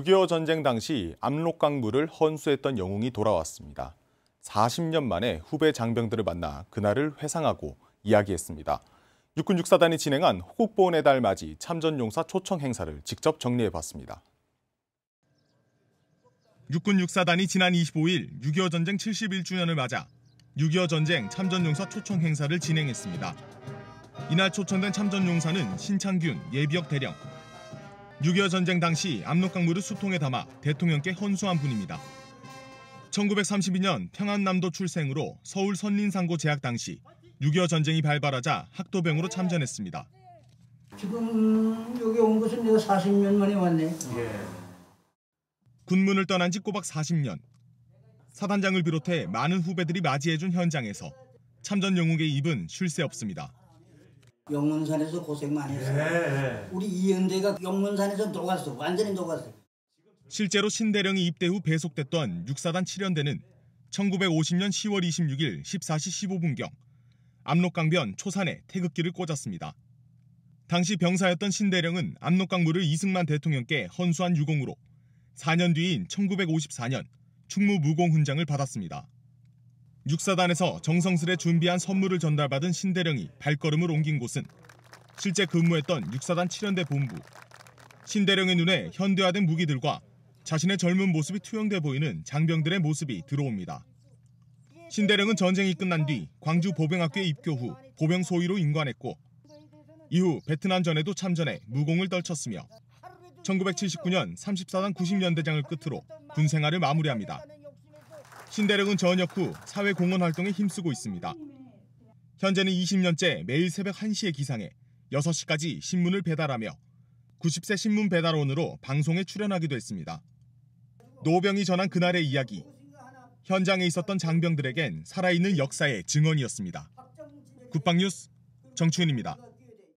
6.25 전쟁 당시 압록강 물을 헌수했던 영웅이 돌아왔습니다. 40년 만에 후배 장병들을 만나 그날을 회상하고 이야기했습니다. 육군 육사단이 진행한 호국보훈의 달 맞이 참전용사 초청 행사를 직접 정리해봤습니다. 육군 육사단이 지난 25일 6.25 전쟁 71주년을 맞아 6.25 전쟁 참전용사 초청 행사를 진행했습니다. 이날 초청된 참전용사는 신창균, 예비역 대령, 6.25 전쟁 당시 압록강물을 수통에 담아 대통령께 헌수한 분입니다. 1932년 평안남도 출생으로 서울 선린상고 재학 당시 6.25 전쟁이 발발하자 학도병으로 참전했습니다. 지금 여기 온 것은 내가 40년 만에 왔네. 예. 군문을 떠난 지 꼬박 40년. 사단장을 비롯해 많은 후배들이 맞이해준 현장에서 참전 영웅의 입은 쉴 새 없습니다. 영문산에서 고생 많이 했어요. 예. 예. 우리 이현대가 영문산에서 녹았어. 완전히 녹았어. 실제로 신대령이 입대 후 배속됐던 6사단 7연대는 1950년 10월 26일 14시 15분경 압록강변 초산에 태극기를 꽂았습니다. 당시 병사였던 신대령은 압록강물을 이승만 대통령께 헌수한 유공으로 4년 뒤인 1954년 충무 무공 훈장을 받았습니다. 육사단에서 정성스레 준비한 선물을 전달받은 신대령이 발걸음을 옮긴 곳은 실제 근무했던 육사단 7연대 본부. 신대령의 눈에 현대화된 무기들과 자신의 젊은 모습이 투영돼 보이는 장병들의 모습이 들어옵니다. 신대령은 전쟁이 끝난 뒤 광주 보병학교에 입교 후 보병 소위로 임관했고 이후 베트남전에도 참전해 무공을 떨쳤으며 1979년 34단 90년대장을 끝으로 군 생활을 마무리합니다. 신대륙은 전역 후 사회 공헌 활동에 힘쓰고 있습니다. 현재는 20년째 매일 새벽 1시에 기상해 6시까지 신문을 배달하며 90세 신문 배달원으로 방송에 출연하기도 했습니다. 노병이 전한 그날의 이야기. 현장에 있었던 장병들에겐 살아있는 역사의 증언이었습니다. 국방뉴스 정춘입니다.